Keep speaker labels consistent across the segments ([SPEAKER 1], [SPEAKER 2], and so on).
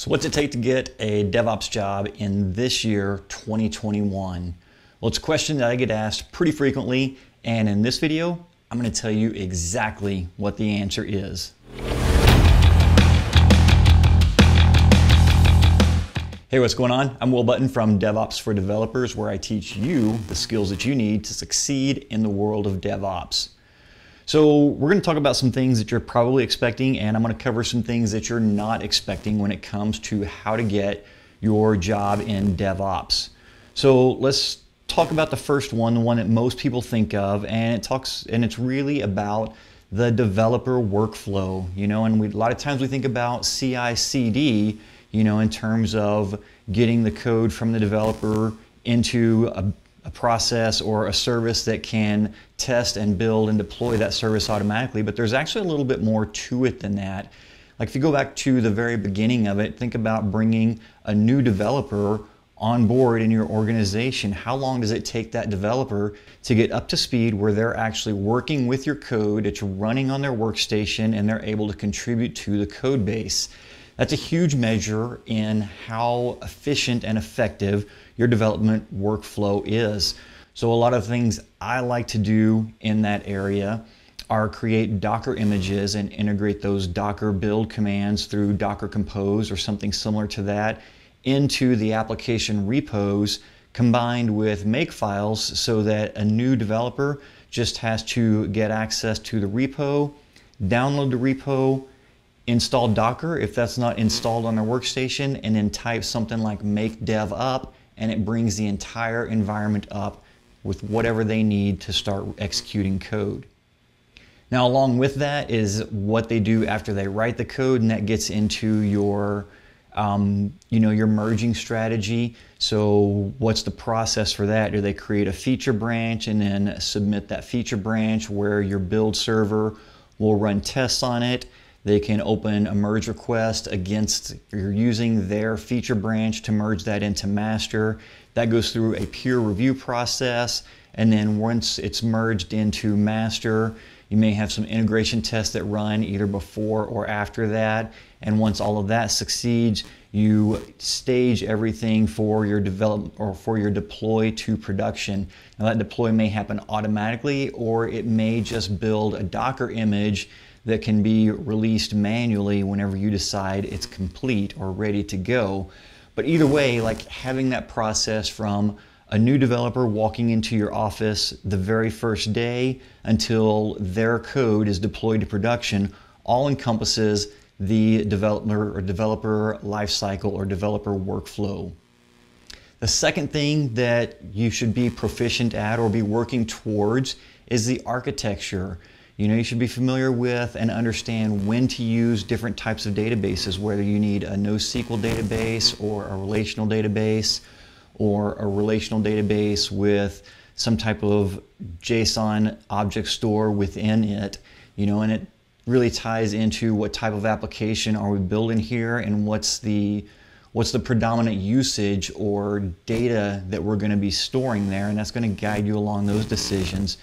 [SPEAKER 1] So what's it take to get a DevOps job in this year, 2021? Well, it's a question that I get asked pretty frequently, and in this video, I'm gonna tell you exactly what the answer is. Hey, what's going on? I'm Will Button from DevOps for Developers, where I teach you the skills that you need to succeed in the world of DevOps. So we're going to talk about some things that you're probably expecting and I'm going to cover some things that you're not expecting when it comes to how to get your job in DevOps. So let's talk about the first one, the one that most people think of and it talks and it's really about the developer workflow, you know, and we, a lot of times we think about CI CD, you know, in terms of getting the code from the developer into a a process or a service that can test and build and deploy that service automatically, but there's actually a little bit more to it than that. Like if you go back to the very beginning of it, think about bringing a new developer on board in your organization. How long does it take that developer to get up to speed where they're actually working with your code, it's running on their workstation, and they're able to contribute to the code base? That's a huge measure in how efficient and effective your development workflow is. So a lot of things I like to do in that area are create Docker images and integrate those Docker build commands through Docker Compose or something similar to that into the application repos combined with Make files, so that a new developer just has to get access to the repo, download the repo, install Docker if that's not installed on their workstation, and then type something like make dev up and it brings the entire environment up with whatever they need to start executing code. Now, along with that is what they do after they write the code, and that gets into your, um, you know, your merging strategy. So, what's the process for that? Do they create a feature branch and then submit that feature branch where your build server will run tests on it? They can open a merge request against you're using their feature branch to merge that into master. That goes through a peer review process. And then once it's merged into master, you may have some integration tests that run either before or after that. And once all of that succeeds, you stage everything for your develop or for your deploy to production. Now that deploy may happen automatically or it may just build a Docker image that can be released manually whenever you decide it's complete or ready to go. But either way, like having that process from a new developer walking into your office the very first day until their code is deployed to production all encompasses the developer or developer lifecycle or developer workflow. The second thing that you should be proficient at or be working towards is the architecture. You know, you should be familiar with and understand when to use different types of databases, whether you need a NoSQL database or a relational database or a relational database with some type of JSON object store within it, you know, and it really ties into what type of application are we building here and what's the what's the predominant usage or data that we're going to be storing there and that's going to guide you along those decisions.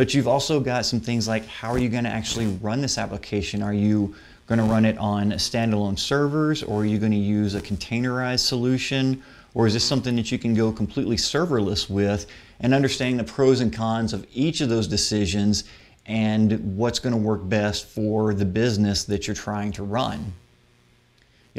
[SPEAKER 1] But you've also got some things like how are you going to actually run this application? Are you going to run it on standalone servers or are you going to use a containerized solution? Or is this something that you can go completely serverless with and understanding the pros and cons of each of those decisions and what's going to work best for the business that you're trying to run?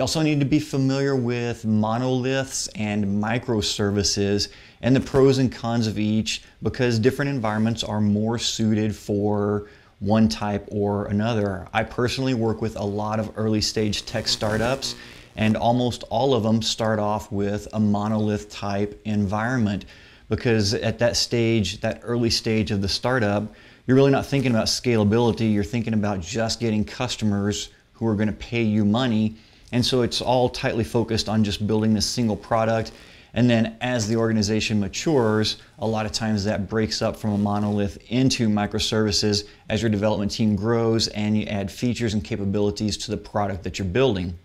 [SPEAKER 1] You also need to be familiar with monoliths and microservices and the pros and cons of each because different environments are more suited for one type or another. I personally work with a lot of early stage tech startups and almost all of them start off with a monolith type environment because at that stage, that early stage of the startup, you're really not thinking about scalability, you're thinking about just getting customers who are going to pay you money and so it's all tightly focused on just building this single product. And then as the organization matures, a lot of times that breaks up from a monolith into microservices as your development team grows and you add features and capabilities to the product that you're building.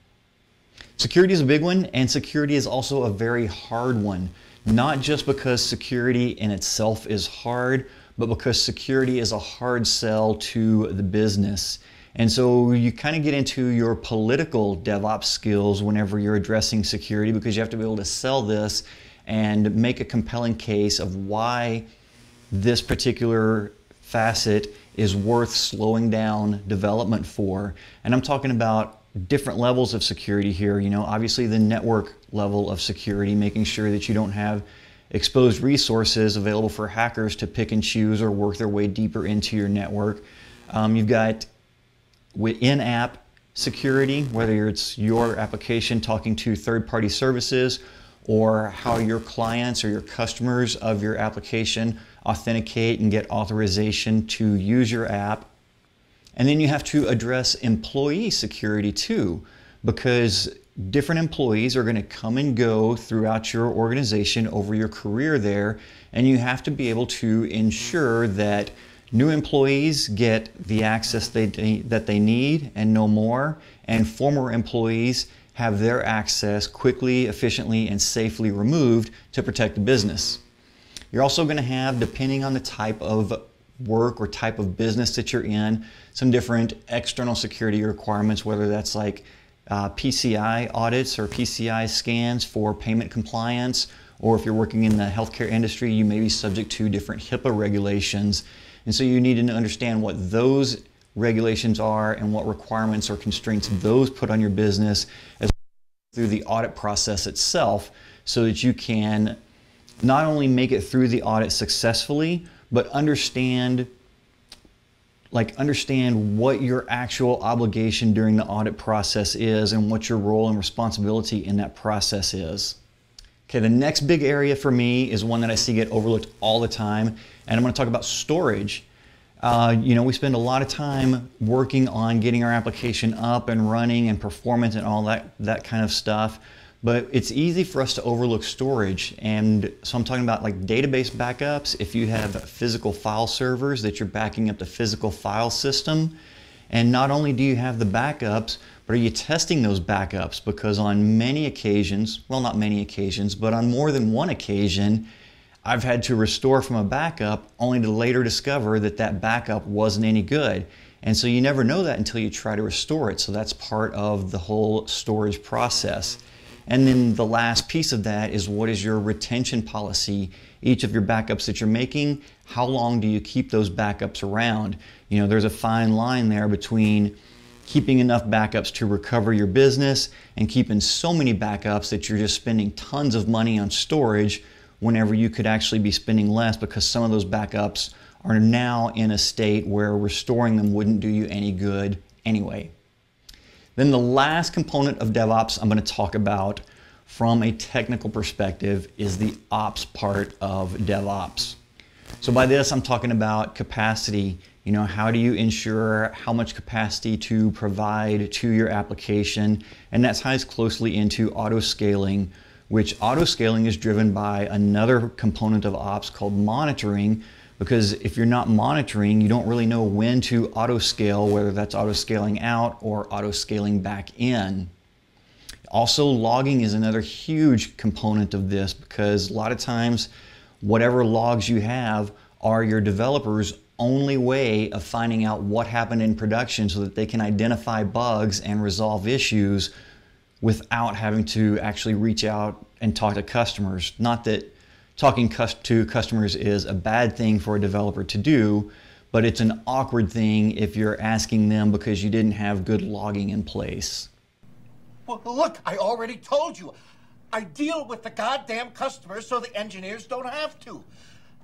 [SPEAKER 1] Security is a big one, and security is also a very hard one. Not just because security in itself is hard, but because security is a hard sell to the business. And so you kind of get into your political DevOps skills whenever you're addressing security because you have to be able to sell this and make a compelling case of why this particular facet is worth slowing down development for. And I'm talking about different levels of security here. You know, obviously the network level of security, making sure that you don't have exposed resources available for hackers to pick and choose or work their way deeper into your network. Um, you've got within app security, whether it's your application talking to third party services or how your clients or your customers of your application authenticate and get authorization to use your app. And then you have to address employee security too, because different employees are going to come and go throughout your organization over your career there, and you have to be able to ensure that New employees get the access they, that they need and no more, and former employees have their access quickly, efficiently, and safely removed to protect the business. You're also going to have, depending on the type of work or type of business that you're in, some different external security requirements, whether that's like uh, PCI audits or PCI scans for payment compliance, or if you're working in the healthcare industry, you may be subject to different HIPAA regulations and so you need to understand what those regulations are and what requirements or constraints those put on your business as through the audit process itself so that you can not only make it through the audit successfully, but understand like understand what your actual obligation during the audit process is and what your role and responsibility in that process is. Okay, the next big area for me is one that I see get overlooked all the time, and I'm going to talk about storage. Uh, you know, we spend a lot of time working on getting our application up and running and performance and all that that kind of stuff, but it's easy for us to overlook storage. And so I'm talking about like database backups. If you have physical file servers that you're backing up the physical file system, and not only do you have the backups, but are you testing those backups? Because on many occasions, well, not many occasions, but on more than one occasion, I've had to restore from a backup only to later discover that that backup wasn't any good. And so you never know that until you try to restore it. So that's part of the whole storage process. And then the last piece of that is what is your retention policy? Each of your backups that you're making, how long do you keep those backups around? You know, there's a fine line there between keeping enough backups to recover your business and keeping so many backups that you're just spending tons of money on storage whenever you could actually be spending less because some of those backups are now in a state where restoring them wouldn't do you any good anyway. Then the last component of DevOps I'm going to talk about from a technical perspective is the ops part of DevOps. So by this, I'm talking about capacity. You know, how do you ensure how much capacity to provide to your application? And that ties closely into auto scaling, which auto scaling is driven by another component of ops called monitoring, because if you're not monitoring, you don't really know when to auto scale, whether that's auto scaling out or auto scaling back in. Also, logging is another huge component of this because a lot of times, whatever logs you have are your developers' only way of finding out what happened in production so that they can identify bugs and resolve issues without having to actually reach out and talk to customers. Not that talking to customers is a bad thing for a developer to do, but it's an awkward thing if you're asking them because you didn't have good logging in place. Well, look, I already told you. I deal with the goddamn customers so the engineers don't have to.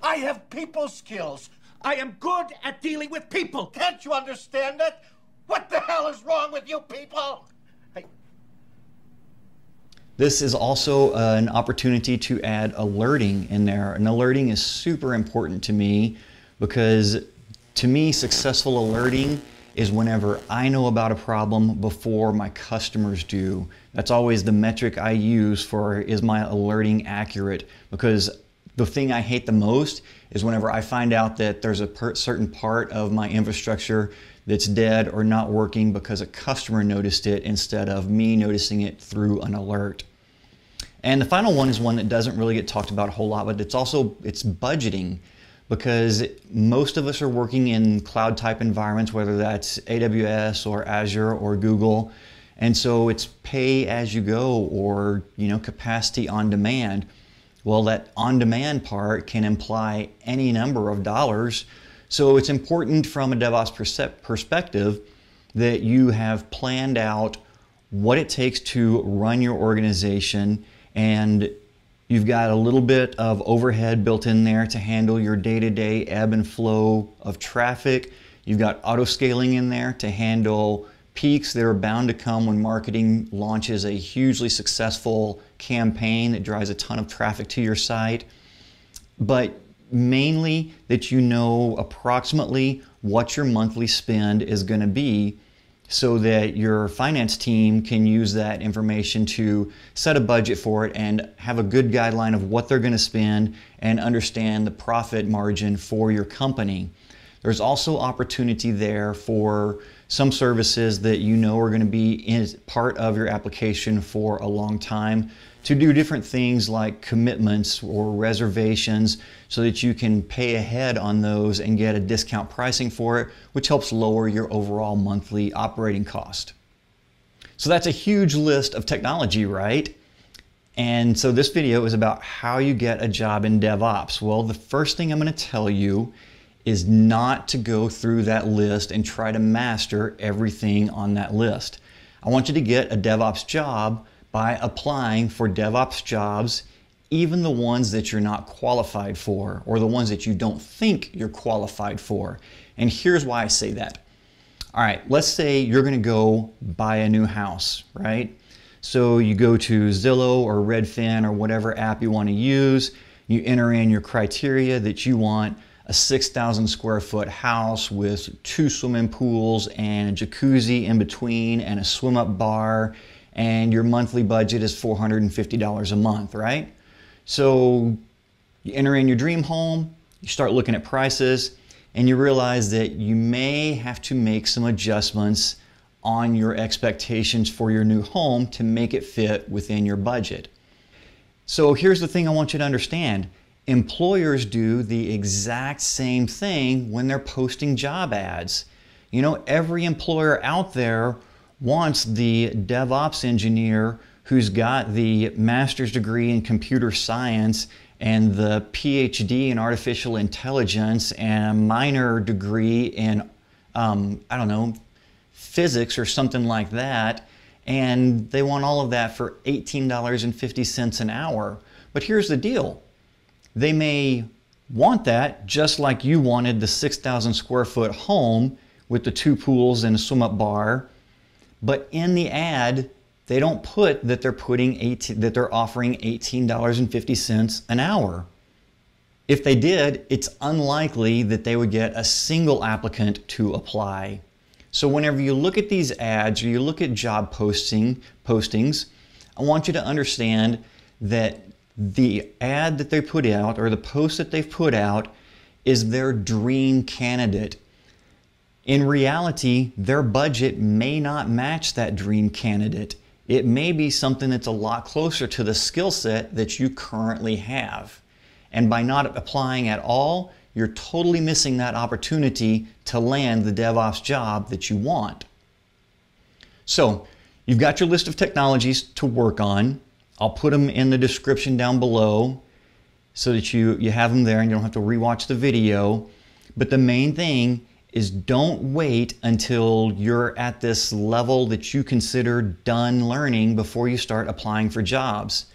[SPEAKER 1] I have people skills. I am good at dealing with people. Can't you understand that? What the hell is wrong with you people? This is also uh, an opportunity to add alerting in there. And alerting is super important to me because to me, successful alerting is whenever I know about a problem before my customers do. That's always the metric I use for is my alerting accurate because the thing I hate the most is whenever I find out that there's a certain part of my infrastructure that's dead or not working because a customer noticed it instead of me noticing it through an alert. And the final one is one that doesn't really get talked about a whole lot, but it's also it's budgeting because most of us are working in cloud type environments, whether that's AWS or Azure or Google. And so it's pay as you go or, you know, capacity on demand. Well, that on demand part can imply any number of dollars so it's important from a DevOps perspective that you have planned out what it takes to run your organization and you've got a little bit of overhead built in there to handle your day-to-day ebb and flow of traffic. You've got auto scaling in there to handle peaks that are bound to come when marketing launches a hugely successful campaign that drives a ton of traffic to your site. But mainly that you know approximately what your monthly spend is going to be so that your finance team can use that information to set a budget for it and have a good guideline of what they're going to spend and understand the profit margin for your company. There's also opportunity there for some services that you know are going to be part of your application for a long time to do different things like commitments or reservations so that you can pay ahead on those and get a discount pricing for it, which helps lower your overall monthly operating cost. So that's a huge list of technology, right? And so this video is about how you get a job in DevOps. Well, the first thing I'm gonna tell you is not to go through that list and try to master everything on that list. I want you to get a DevOps job by applying for DevOps jobs, even the ones that you're not qualified for or the ones that you don't think you're qualified for. And here's why I say that. All right, let's say you're gonna go buy a new house, right? So you go to Zillow or Redfin or whatever app you wanna use, you enter in your criteria that you want a 6,000 square foot house with two swimming pools and a jacuzzi in between and a swim up bar and your monthly budget is $450 a month, right? So you enter in your dream home, you start looking at prices, and you realize that you may have to make some adjustments on your expectations for your new home to make it fit within your budget. So here's the thing I want you to understand. Employers do the exact same thing when they're posting job ads. You know, every employer out there wants the DevOps engineer who's got the master's degree in computer science and the PhD in artificial intelligence and a minor degree in, um, I don't know, physics or something like that. And they want all of that for $18.50 an hour. But here's the deal they may want that just like you wanted the 6,000 square foot home with the two pools and a swim up bar but in the ad, they don't put that they're putting 18, that they're offering $18.50 an hour. If they did, it's unlikely that they would get a single applicant to apply. So whenever you look at these ads or you look at job posting postings, I want you to understand that the ad that they put out or the post that they've put out is their dream candidate. In reality, their budget may not match that dream candidate. It may be something that's a lot closer to the skill set that you currently have. And by not applying at all, you're totally missing that opportunity to land the DevOps job that you want. So, you've got your list of technologies to work on. I'll put them in the description down below so that you, you have them there and you don't have to rewatch the video. But the main thing is don't wait until you're at this level that you consider done learning before you start applying for jobs.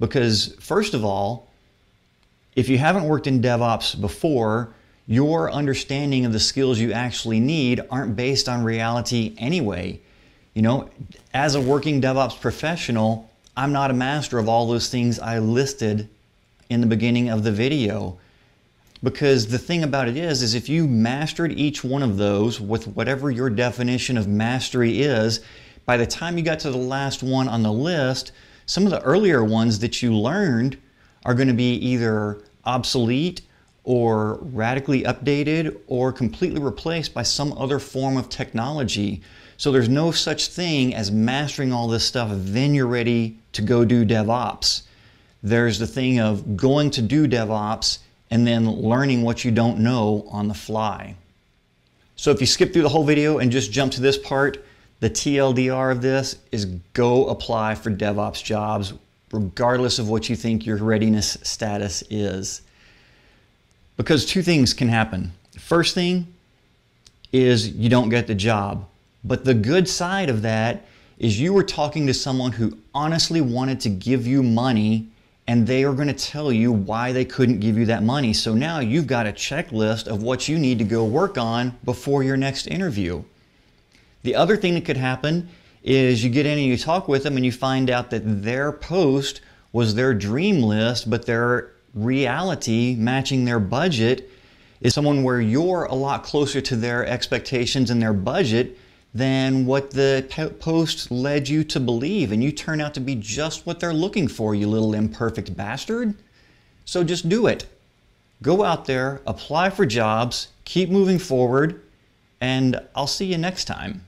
[SPEAKER 1] Because, first of all, if you haven't worked in DevOps before, your understanding of the skills you actually need aren't based on reality anyway. You know, as a working DevOps professional, I'm not a master of all those things I listed in the beginning of the video because the thing about it is is if you mastered each one of those with whatever your definition of mastery is by the time you got to the last one on the list some of the earlier ones that you learned are going to be either obsolete or radically updated or completely replaced by some other form of technology so there's no such thing as mastering all this stuff then you're ready to go do devops there's the thing of going to do devops and then learning what you don't know on the fly. So if you skip through the whole video and just jump to this part, the TLDR of this is go apply for DevOps jobs, regardless of what you think your readiness status is. Because two things can happen. First thing is you don't get the job. But the good side of that is you were talking to someone who honestly wanted to give you money and they are going to tell you why they couldn't give you that money. So now you've got a checklist of what you need to go work on before your next interview. The other thing that could happen is you get in and you talk with them and you find out that their post was their dream list, but their reality matching their budget is someone where you're a lot closer to their expectations and their budget than what the post led you to believe, and you turn out to be just what they're looking for, you little imperfect bastard. So just do it. Go out there, apply for jobs, keep moving forward, and I'll see you next time.